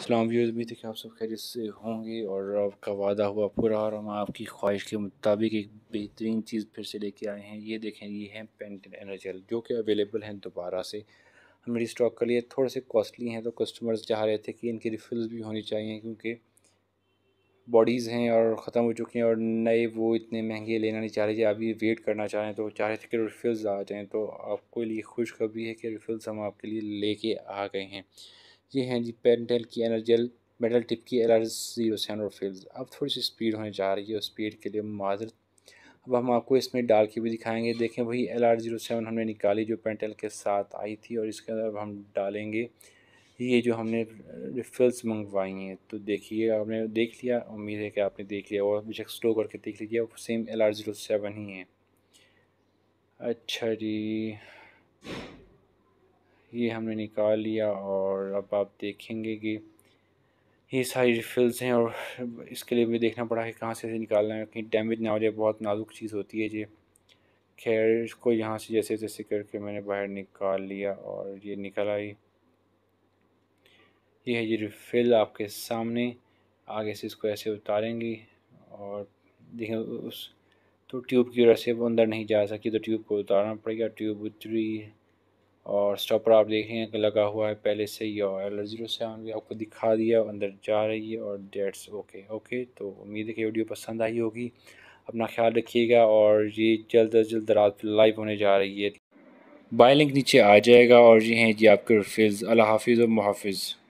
इस्लाम views भी थे कि आप सब खैरियत से होंगे और आपका वादा हुआ पूरा और हम आपकी ख्वाहिश के मुताबिक एक बेहतरीन चीज़ फिर से लेके आए हैं ये देखें ये हैं पेंट एनर्जल जो कि अवेलेबल हैं दोबारा से हम स्टॉक कर लिए थोड़े से कॉस्टली हैं तो कस्टमर्स चाह रहे थे कि इनकी रिफ़िल्स भी होनी चाहिए क्योंकि बॉडीज़ हैं और ख़त्म हो चुकी हैं और नए वो इतने महंगे लेना नहीं चाह रहे थे अभी वेट करना चाह रहे हैं तो चाह रहे थे कि रिफ़िल्स आ जाएँ तो आपके लिए खुशखबरी है कि रिफ़िल्स हम आपके लिए ले आ गए हैं ये हैं जी पेंटल की एनर्जल मेटल टिप की एल आर जीरो सेवन और फील्ड अब थोड़ी सी स्पीड होने जा रही है स्पीड के लिए माजर अब हम आपको इसमें डाल के भी दिखाएंगे देखें वही एल आर जीरो सेवन हमने निकाली जो पेंटल के साथ आई थी और इसके अंदर अब हम डालेंगे ये जो हमने रिफिल्स मंगवाई हैं तो देखिए आपने देख लिया उम्मीद है कि आपने देख लिया और बेशक स्लो करके देख लीजिए वो same L R zero seven ही है अच्छा जी ये हमने निकाल लिया और अब आप देखेंगे कि ये सारी रिफिल्स हैं और इसके लिए भी देखना पड़ा कि कहाँ से ऐसे निकालना है कहीं डैमेज ना हो जाए बहुत नाजुक चीज़ होती है ये खैर इसको यहाँ से जैसे जैसे करके मैंने बाहर निकाल लिया और ये निकल आई ये है ये रिफिल आपके सामने आगे से इसको ऐसे उतारेंगी और देखें उस तो ट्यूब की वजह से वो अंदर नहीं जा सकी तो ट्यूब को उतारना पड़ेगा ट्यूब उतरी और स्टॉपर आप देख रहे हैं कि लगा हुआ है पहले से ही और एल ज़ीरो सेवन भी आपको दिखा दिया अंदर जा रही है और डेट्स ओके ओके तो उम्मीद है कि वीडियो पसंद आई होगी अपना ख्याल रखिएगा और ये जल्द अज जल्द रात लाइव होने जा रही है बाय लिंक नीचे आ जाएगा और ये हैं हाँ जी आपके रफिज़ अल्लाह हाफिज़ और मुहाफ़